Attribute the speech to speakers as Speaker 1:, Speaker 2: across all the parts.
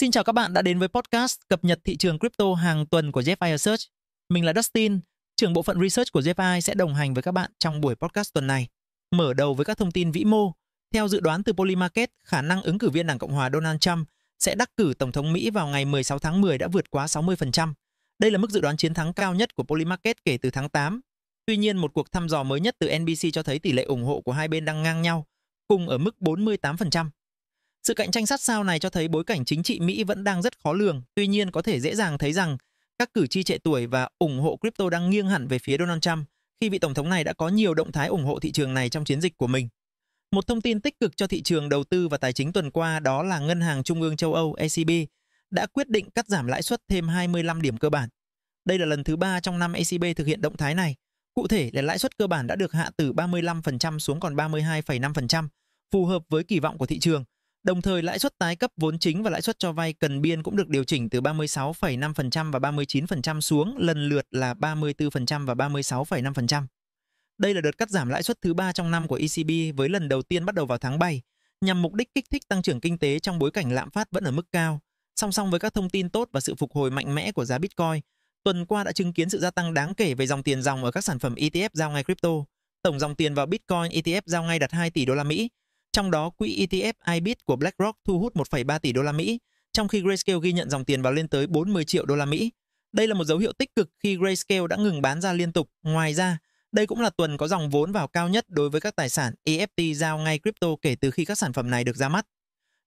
Speaker 1: Xin chào các bạn đã đến với podcast cập nhật thị trường crypto hàng tuần của Jeff Research. Mình là Dustin, trưởng bộ phận research của Jeff sẽ đồng hành với các bạn trong buổi podcast tuần này. Mở đầu với các thông tin vĩ mô. Theo dự đoán từ Polymarket, khả năng ứng cử viên Đảng Cộng hòa Donald Trump sẽ đắc cử Tổng thống Mỹ vào ngày 16 tháng 10 đã vượt quá 60%. Đây là mức dự đoán chiến thắng cao nhất của Polymarket kể từ tháng 8. Tuy nhiên, một cuộc thăm dò mới nhất từ NBC cho thấy tỷ lệ ủng hộ của hai bên đang ngang nhau, cùng ở mức 48%. Sự cạnh tranh sát sao này cho thấy bối cảnh chính trị Mỹ vẫn đang rất khó lường, tuy nhiên có thể dễ dàng thấy rằng các cử tri trẻ tuổi và ủng hộ crypto đang nghiêng hẳn về phía Donald Trump khi vị tổng thống này đã có nhiều động thái ủng hộ thị trường này trong chiến dịch của mình. Một thông tin tích cực cho thị trường đầu tư và tài chính tuần qua đó là Ngân hàng Trung ương châu Âu ECB đã quyết định cắt giảm lãi suất thêm 25 điểm cơ bản. Đây là lần thứ ba trong năm ECB thực hiện động thái này. Cụ thể là lãi suất cơ bản đã được hạ từ 35% xuống còn 32,5%, phù hợp với kỳ vọng của thị trường Đồng thời, lãi suất tái cấp vốn chính và lãi suất cho vay cần biên cũng được điều chỉnh từ 36,5% và 39% xuống lần lượt là 34% và 36,5%. Đây là đợt cắt giảm lãi suất thứ ba trong năm của ECB với lần đầu tiên bắt đầu vào tháng 7, nhằm mục đích kích thích tăng trưởng kinh tế trong bối cảnh lạm phát vẫn ở mức cao. Song song với các thông tin tốt và sự phục hồi mạnh mẽ của giá Bitcoin, tuần qua đã chứng kiến sự gia tăng đáng kể về dòng tiền dòng ở các sản phẩm ETF giao ngay crypto. Tổng dòng tiền vào Bitcoin ETF giao ngay đạt 2 tỷ đô la Mỹ, trong đó, quỹ ETF iBit của BlackRock thu hút 1,3 tỷ đô la Mỹ, trong khi Grayscale ghi nhận dòng tiền vào lên tới 40 triệu đô la Mỹ. Đây là một dấu hiệu tích cực khi Grayscale đã ngừng bán ra liên tục. Ngoài ra, đây cũng là tuần có dòng vốn vào cao nhất đối với các tài sản EFT giao ngay crypto kể từ khi các sản phẩm này được ra mắt.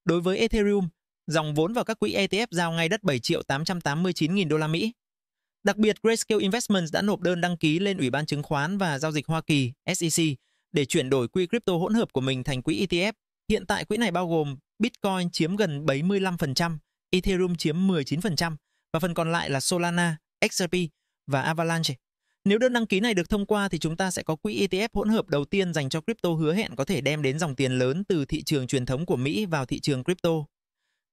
Speaker 1: Đối với Ethereum, dòng vốn vào các quỹ ETF giao ngay đất 7 triệu 889 nghìn đô la Mỹ. Đặc biệt, Grayscale Investments đã nộp đơn đăng ký lên Ủy ban chứng khoán và giao dịch Hoa Kỳ SEC để chuyển đổi quỹ crypto hỗn hợp của mình thành quỹ ETF. Hiện tại quỹ này bao gồm Bitcoin chiếm gần 75%, Ethereum chiếm 19% và phần còn lại là Solana, XRP và Avalanche. Nếu đơn đăng ký này được thông qua thì chúng ta sẽ có quỹ ETF hỗn hợp đầu tiên dành cho crypto hứa hẹn có thể đem đến dòng tiền lớn từ thị trường truyền thống của Mỹ vào thị trường crypto.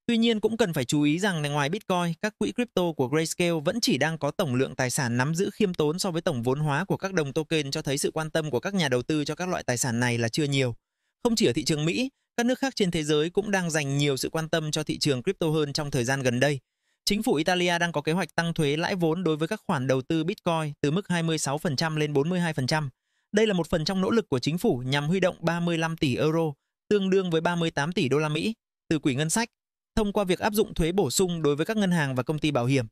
Speaker 1: Tuy nhiên cũng cần phải chú ý rằng ngoài Bitcoin, các quỹ crypto của Grayscale vẫn chỉ đang có tổng lượng tài sản nắm giữ khiêm tốn so với tổng vốn hóa của các đồng token cho thấy sự quan tâm của các nhà đầu tư cho các loại tài sản này là chưa nhiều. Không chỉ ở thị trường Mỹ, các nước khác trên thế giới cũng đang dành nhiều sự quan tâm cho thị trường crypto hơn trong thời gian gần đây. Chính phủ Italia đang có kế hoạch tăng thuế lãi vốn đối với các khoản đầu tư Bitcoin từ mức 26% lên 42%. Đây là một phần trong nỗ lực của chính phủ nhằm huy động 35 tỷ euro, tương đương với 38 tỷ đô la Mỹ từ quỹ ngân sách thông qua việc áp dụng thuế bổ sung đối với các ngân hàng và công ty bảo hiểm.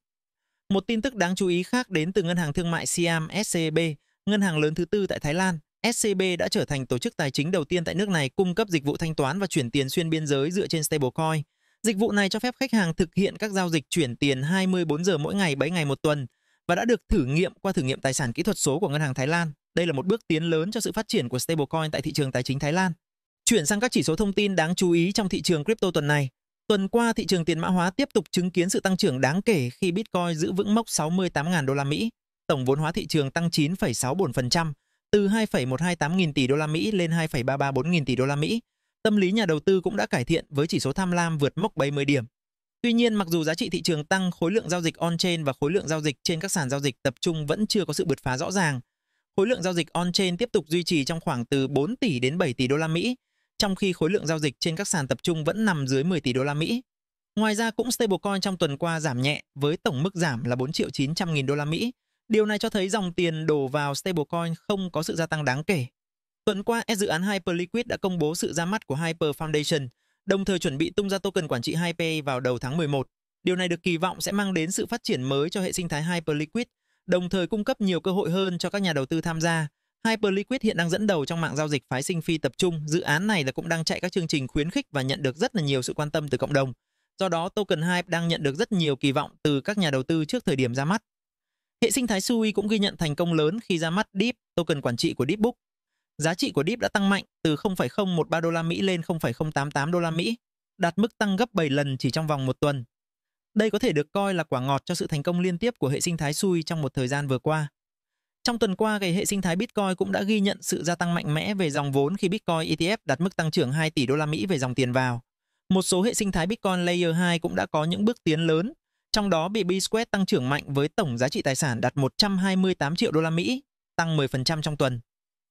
Speaker 1: Một tin tức đáng chú ý khác đến từ Ngân hàng Thương mại Siam SCB, ngân hàng lớn thứ tư tại Thái Lan. SCB đã trở thành tổ chức tài chính đầu tiên tại nước này cung cấp dịch vụ thanh toán và chuyển tiền xuyên biên giới dựa trên stablecoin. Dịch vụ này cho phép khách hàng thực hiện các giao dịch chuyển tiền 24 giờ mỗi ngày 7 ngày một tuần và đã được thử nghiệm qua thử nghiệm tài sản kỹ thuật số của ngân hàng Thái Lan. Đây là một bước tiến lớn cho sự phát triển của stablecoin tại thị trường tài chính Thái Lan. Chuyển sang các chỉ số thông tin đáng chú ý trong thị trường crypto tuần này. Tuần qua, thị trường tiền mã hóa tiếp tục chứng kiến sự tăng trưởng đáng kể khi Bitcoin giữ vững mốc 68.000 đô la Mỹ, tổng vốn hóa thị trường tăng 9,64%, từ 2,128 nghìn tỷ đô la Mỹ lên 2,334 nghìn tỷ đô la Mỹ. Tâm lý nhà đầu tư cũng đã cải thiện với chỉ số tham lam vượt mốc 70 điểm. Tuy nhiên, mặc dù giá trị thị trường tăng, khối lượng giao dịch on-chain và khối lượng giao dịch trên các sàn giao dịch tập trung vẫn chưa có sự bứt phá rõ ràng. Khối lượng giao dịch on-chain tiếp tục duy trì trong khoảng từ 4 tỷ đến 7 tỷ đô la Mỹ, trong khi khối lượng giao dịch trên các sàn tập trung vẫn nằm dưới 10 tỷ đô la Mỹ. Ngoài ra cũng stablecoin trong tuần qua giảm nhẹ với tổng mức giảm là 4 triệu 900 nghìn đô la Mỹ. Điều này cho thấy dòng tiền đổ vào stablecoin không có sự gia tăng đáng kể. Tuần qua, dự án Hyperliquid đã công bố sự ra mắt của Hyper Foundation, đồng thời chuẩn bị tung ra token quản trị 2 vào đầu tháng 11. Điều này được kỳ vọng sẽ mang đến sự phát triển mới cho hệ sinh thái Hyperliquid, đồng thời cung cấp nhiều cơ hội hơn cho các nhà đầu tư tham gia, Hyperliquid hiện đang dẫn đầu trong mạng giao dịch phái sinh phi tập trung. Dự án này là cũng đang chạy các chương trình khuyến khích và nhận được rất là nhiều sự quan tâm từ cộng đồng. Do đó, token Hype đang nhận được rất nhiều kỳ vọng từ các nhà đầu tư trước thời điểm ra mắt. Hệ sinh thái Sui cũng ghi nhận thành công lớn khi ra mắt Deep, token quản trị của DeepBook. Giá trị của Deep đã tăng mạnh từ 0,013 đô la Mỹ lên 0,088 đô la Mỹ, đạt mức tăng gấp 7 lần chỉ trong vòng một tuần. Đây có thể được coi là quả ngọt cho sự thành công liên tiếp của hệ sinh thái Sui trong một thời gian vừa qua. Trong tuần qua, cái hệ sinh thái Bitcoin cũng đã ghi nhận sự gia tăng mạnh mẽ về dòng vốn khi Bitcoin ETF đạt mức tăng trưởng 2 tỷ đô la Mỹ về dòng tiền vào. Một số hệ sinh thái Bitcoin Layer 2 cũng đã có những bước tiến lớn, trong đó BB Square tăng trưởng mạnh với tổng giá trị tài sản đạt 128 triệu đô la Mỹ, tăng 10% trong tuần.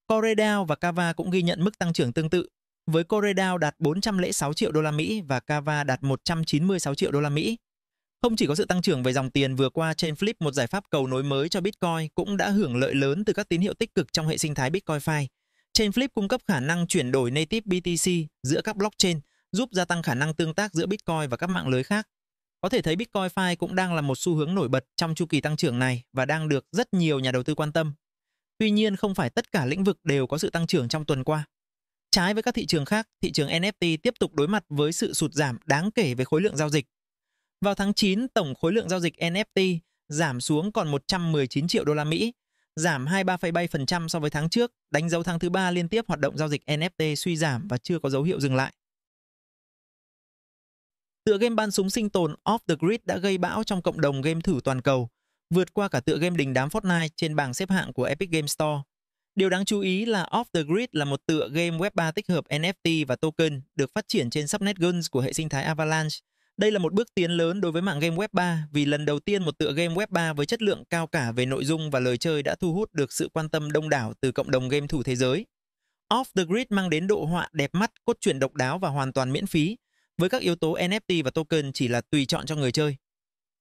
Speaker 1: CoreDAO và Kava cũng ghi nhận mức tăng trưởng tương tự, với CoreDAO đạt 406 triệu đô la Mỹ và Kava đạt 196 triệu đô la Mỹ. Không chỉ có sự tăng trưởng về dòng tiền vừa qua, Chainflip, một giải pháp cầu nối mới cho Bitcoin, cũng đã hưởng lợi lớn từ các tín hiệu tích cực trong hệ sinh thái Bitcoin Fi. Chainflip cung cấp khả năng chuyển đổi native BTC giữa các blockchain, giúp gia tăng khả năng tương tác giữa Bitcoin và các mạng lưới khác. Có thể thấy Bitcoin Fi cũng đang là một xu hướng nổi bật trong chu kỳ tăng trưởng này và đang được rất nhiều nhà đầu tư quan tâm. Tuy nhiên, không phải tất cả lĩnh vực đều có sự tăng trưởng trong tuần qua. Trái với các thị trường khác, thị trường NFT tiếp tục đối mặt với sự sụt giảm đáng kể về khối lượng giao dịch vào tháng 9, tổng khối lượng giao dịch NFT giảm xuống còn 119 triệu đô la Mỹ, giảm 23,7% so với tháng trước, đánh dấu tháng thứ ba liên tiếp hoạt động giao dịch NFT suy giảm và chưa có dấu hiệu dừng lại. Tựa game bắn súng sinh tồn Off the Grid đã gây bão trong cộng đồng game thử toàn cầu, vượt qua cả tựa game đình đám Fortnite trên bảng xếp hạng của Epic Game Store. Điều đáng chú ý là Off the Grid là một tựa game Web3 tích hợp NFT và token được phát triển trên subnet Guns của hệ sinh thái Avalanche, đây là một bước tiến lớn đối với mạng game Web 3 vì lần đầu tiên một tựa game Web 3 với chất lượng cao cả về nội dung và lời chơi đã thu hút được sự quan tâm đông đảo từ cộng đồng game thủ thế giới. Off the Grid mang đến độ họa đẹp mắt, cốt truyện độc đáo và hoàn toàn miễn phí, với các yếu tố NFT và token chỉ là tùy chọn cho người chơi.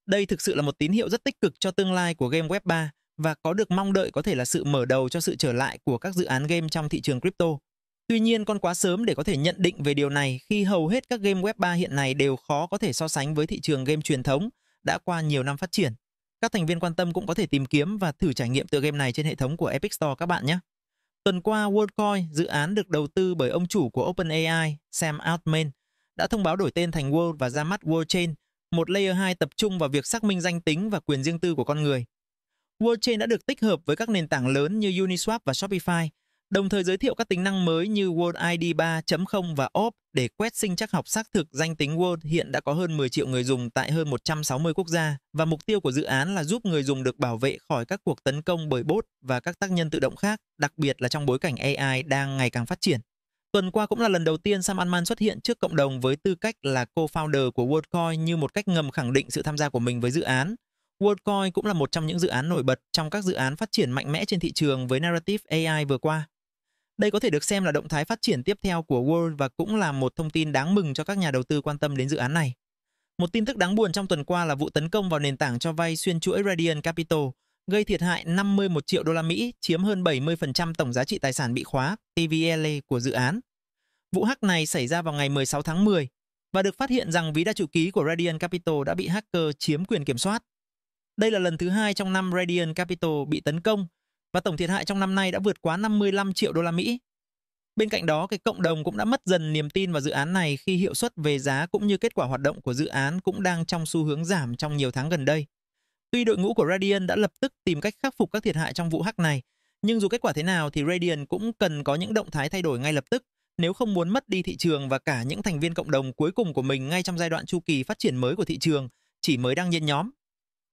Speaker 1: Đây thực sự là một tín hiệu rất tích cực cho tương lai của game Web 3 và có được mong đợi có thể là sự mở đầu cho sự trở lại của các dự án game trong thị trường crypto. Tuy nhiên, còn quá sớm để có thể nhận định về điều này khi hầu hết các game web 3 hiện nay đều khó có thể so sánh với thị trường game truyền thống đã qua nhiều năm phát triển. Các thành viên quan tâm cũng có thể tìm kiếm và thử trải nghiệm tựa game này trên hệ thống của Epic Store các bạn nhé. Tuần qua, WorldCoin, dự án được đầu tư bởi ông chủ của OpenAI, Sam Altman, đã thông báo đổi tên thành World và ra mắt WorldChain, một layer 2 tập trung vào việc xác minh danh tính và quyền riêng tư của con người. WorldChain đã được tích hợp với các nền tảng lớn như Uniswap và Shopify đồng thời giới thiệu các tính năng mới như World ID 3.0 và OP để quét sinh chắc học xác thực danh tính World hiện đã có hơn 10 triệu người dùng tại hơn 160 quốc gia và mục tiêu của dự án là giúp người dùng được bảo vệ khỏi các cuộc tấn công bởi bot và các tác nhân tự động khác, đặc biệt là trong bối cảnh AI đang ngày càng phát triển. Tuần qua cũng là lần đầu tiên Sam Altman xuất hiện trước cộng đồng với tư cách là co-founder của WorldCoin như một cách ngầm khẳng định sự tham gia của mình với dự án. WorldCoin cũng là một trong những dự án nổi bật trong các dự án phát triển mạnh mẽ trên thị trường với Narrative AI vừa qua. Đây có thể được xem là động thái phát triển tiếp theo của World và cũng là một thông tin đáng mừng cho các nhà đầu tư quan tâm đến dự án này. Một tin tức đáng buồn trong tuần qua là vụ tấn công vào nền tảng cho vay xuyên chuỗi Radian Capital, gây thiệt hại 51 triệu đô la Mỹ, chiếm hơn 70% tổng giá trị tài sản bị khóa TVL e của dự án. Vụ hack này xảy ra vào ngày 16 tháng 10 và được phát hiện rằng ví đa chủ ký của Radian Capital đã bị hacker chiếm quyền kiểm soát. Đây là lần thứ hai trong năm Radian Capital bị tấn công và tổng thiệt hại trong năm nay đã vượt quá 55 triệu đô la Mỹ. Bên cạnh đó, cái cộng đồng cũng đã mất dần niềm tin vào dự án này khi hiệu suất về giá cũng như kết quả hoạt động của dự án cũng đang trong xu hướng giảm trong nhiều tháng gần đây. Tuy đội ngũ của Radian đã lập tức tìm cách khắc phục các thiệt hại trong vụ hack này, nhưng dù kết quả thế nào thì Radian cũng cần có những động thái thay đổi ngay lập tức nếu không muốn mất đi thị trường và cả những thành viên cộng đồng cuối cùng của mình ngay trong giai đoạn chu kỳ phát triển mới của thị trường chỉ mới đang nhân nhóm.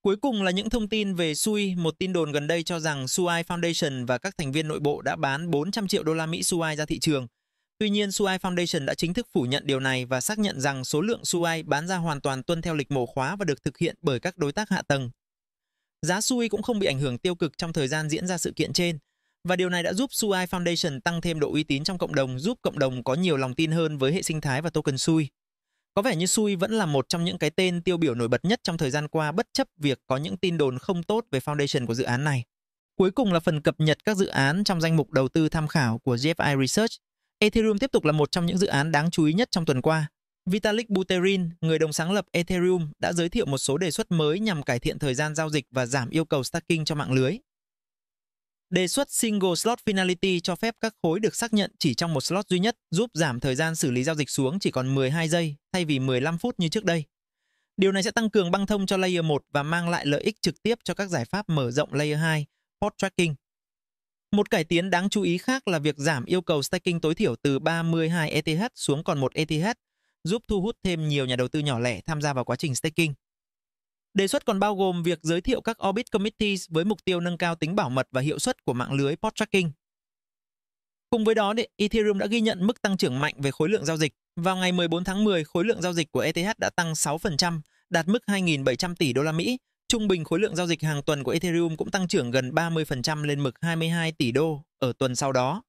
Speaker 1: Cuối cùng là những thông tin về SUI, một tin đồn gần đây cho rằng SUI Foundation và các thành viên nội bộ đã bán 400 triệu đô la Mỹ SUI ra thị trường. Tuy nhiên, SUI Foundation đã chính thức phủ nhận điều này và xác nhận rằng số lượng SUI bán ra hoàn toàn tuân theo lịch mổ khóa và được thực hiện bởi các đối tác hạ tầng. Giá SUI cũng không bị ảnh hưởng tiêu cực trong thời gian diễn ra sự kiện trên, và điều này đã giúp SUI Foundation tăng thêm độ uy tín trong cộng đồng, giúp cộng đồng có nhiều lòng tin hơn với hệ sinh thái và token SUI. Có vẻ như Sui vẫn là một trong những cái tên tiêu biểu nổi bật nhất trong thời gian qua bất chấp việc có những tin đồn không tốt về foundation của dự án này. Cuối cùng là phần cập nhật các dự án trong danh mục đầu tư tham khảo của GFI Research. Ethereum tiếp tục là một trong những dự án đáng chú ý nhất trong tuần qua. Vitalik Buterin, người đồng sáng lập Ethereum, đã giới thiệu một số đề xuất mới nhằm cải thiện thời gian giao dịch và giảm yêu cầu staking cho mạng lưới. Đề xuất single slot finality cho phép các khối được xác nhận chỉ trong một slot duy nhất, giúp giảm thời gian xử lý giao dịch xuống chỉ còn 12 giây thay vì 15 phút như trước đây. Điều này sẽ tăng cường băng thông cho layer 1 và mang lại lợi ích trực tiếp cho các giải pháp mở rộng layer 2, port tracking. Một cải tiến đáng chú ý khác là việc giảm yêu cầu staking tối thiểu từ 32 ETH xuống còn 1 ETH, giúp thu hút thêm nhiều nhà đầu tư nhỏ lẻ tham gia vào quá trình staking. Đề xuất còn bao gồm việc giới thiệu các Orbit Committees với mục tiêu nâng cao tính bảo mật và hiệu suất của mạng lưới Port Tracking. Cùng với đó, Ethereum đã ghi nhận mức tăng trưởng mạnh về khối lượng giao dịch. Vào ngày 14 tháng 10, khối lượng giao dịch của ETH đã tăng 6%, đạt mức 2.700 tỷ đô la Mỹ. Trung bình khối lượng giao dịch hàng tuần của Ethereum cũng tăng trưởng gần 30% lên mực 22 tỷ đô ở tuần sau đó.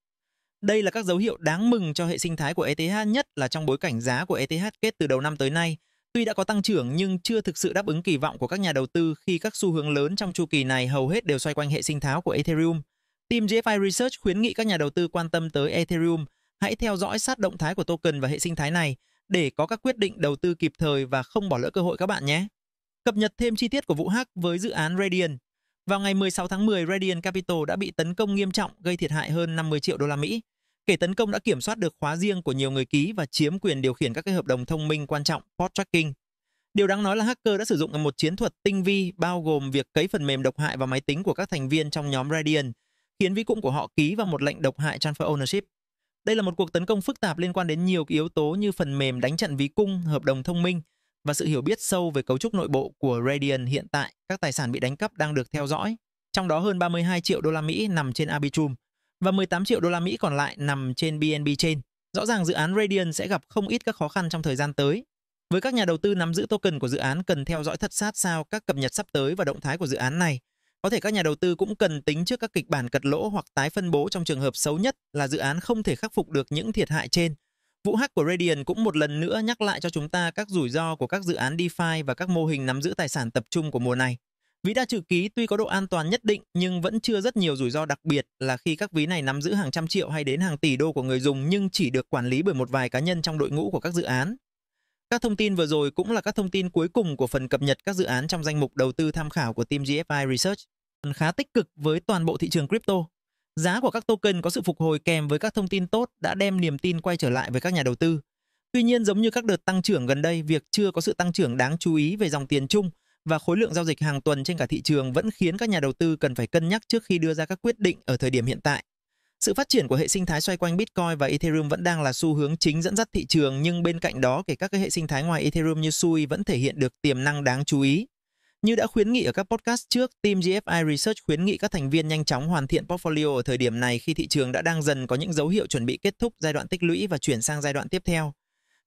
Speaker 1: Đây là các dấu hiệu đáng mừng cho hệ sinh thái của ETH nhất là trong bối cảnh giá của ETH kết từ đầu năm tới nay Tuy đã có tăng trưởng nhưng chưa thực sự đáp ứng kỳ vọng của các nhà đầu tư khi các xu hướng lớn trong chu kỳ này hầu hết đều xoay quanh hệ sinh thái của Ethereum. Team GFI Research khuyến nghị các nhà đầu tư quan tâm tới Ethereum hãy theo dõi sát động thái của token và hệ sinh thái này để có các quyết định đầu tư kịp thời và không bỏ lỡ cơ hội các bạn nhé. Cập nhật thêm chi tiết của vụ hack với dự án Radian. Vào ngày 16 tháng 10, Radian Capital đã bị tấn công nghiêm trọng gây thiệt hại hơn 50 triệu đô la Mỹ. Kẻ tấn công đã kiểm soát được khóa riêng của nhiều người ký và chiếm quyền điều khiển các cái hợp đồng thông minh quan trọng, port tracking. Điều đáng nói là hacker đã sử dụng một chiến thuật tinh vi bao gồm việc cấy phần mềm độc hại vào máy tính của các thành viên trong nhóm Radian, khiến ví cụm của họ ký vào một lệnh độc hại transfer ownership. Đây là một cuộc tấn công phức tạp liên quan đến nhiều yếu tố như phần mềm đánh chặn ví cung, hợp đồng thông minh và sự hiểu biết sâu về cấu trúc nội bộ của Radian hiện tại. Các tài sản bị đánh cắp đang được theo dõi, trong đó hơn 32 triệu đô la Mỹ nằm trên Arbitrum – và 18 triệu đô la Mỹ còn lại nằm trên BNB Chain. Rõ ràng dự án Radiant sẽ gặp không ít các khó khăn trong thời gian tới. Với các nhà đầu tư nắm giữ token của dự án cần theo dõi thật sát sao các cập nhật sắp tới và động thái của dự án này. Có thể các nhà đầu tư cũng cần tính trước các kịch bản cật lỗ hoặc tái phân bố trong trường hợp xấu nhất là dự án không thể khắc phục được những thiệt hại trên. Vụ hack của Radian cũng một lần nữa nhắc lại cho chúng ta các rủi ro của các dự án DeFi và các mô hình nắm giữ tài sản tập trung của mùa này. Ví đa chữ ký tuy có độ an toàn nhất định nhưng vẫn chưa rất nhiều rủi ro đặc biệt là khi các ví này nắm giữ hàng trăm triệu hay đến hàng tỷ đô của người dùng nhưng chỉ được quản lý bởi một vài cá nhân trong đội ngũ của các dự án. Các thông tin vừa rồi cũng là các thông tin cuối cùng của phần cập nhật các dự án trong danh mục đầu tư tham khảo của team GFI Research. Phần khá tích cực với toàn bộ thị trường crypto. Giá của các token có sự phục hồi kèm với các thông tin tốt đã đem niềm tin quay trở lại với các nhà đầu tư. Tuy nhiên giống như các đợt tăng trưởng gần đây, việc chưa có sự tăng trưởng đáng chú ý về dòng tiền chung – và khối lượng giao dịch hàng tuần trên cả thị trường vẫn khiến các nhà đầu tư cần phải cân nhắc trước khi đưa ra các quyết định ở thời điểm hiện tại. Sự phát triển của hệ sinh thái xoay quanh Bitcoin và Ethereum vẫn đang là xu hướng chính dẫn dắt thị trường, nhưng bên cạnh đó kể các cái hệ sinh thái ngoài Ethereum như Sui vẫn thể hiện được tiềm năng đáng chú ý. Như đã khuyến nghị ở các podcast trước, team GFI Research khuyến nghị các thành viên nhanh chóng hoàn thiện portfolio ở thời điểm này khi thị trường đã đang dần có những dấu hiệu chuẩn bị kết thúc giai đoạn tích lũy và chuyển sang giai đoạn tiếp theo.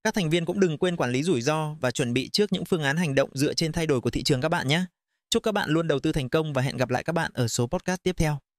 Speaker 1: Các thành viên cũng đừng quên quản lý rủi ro và chuẩn bị trước những phương án hành động dựa trên thay đổi của thị trường các bạn nhé. Chúc các bạn luôn đầu tư thành công và hẹn gặp lại các bạn ở số podcast tiếp theo.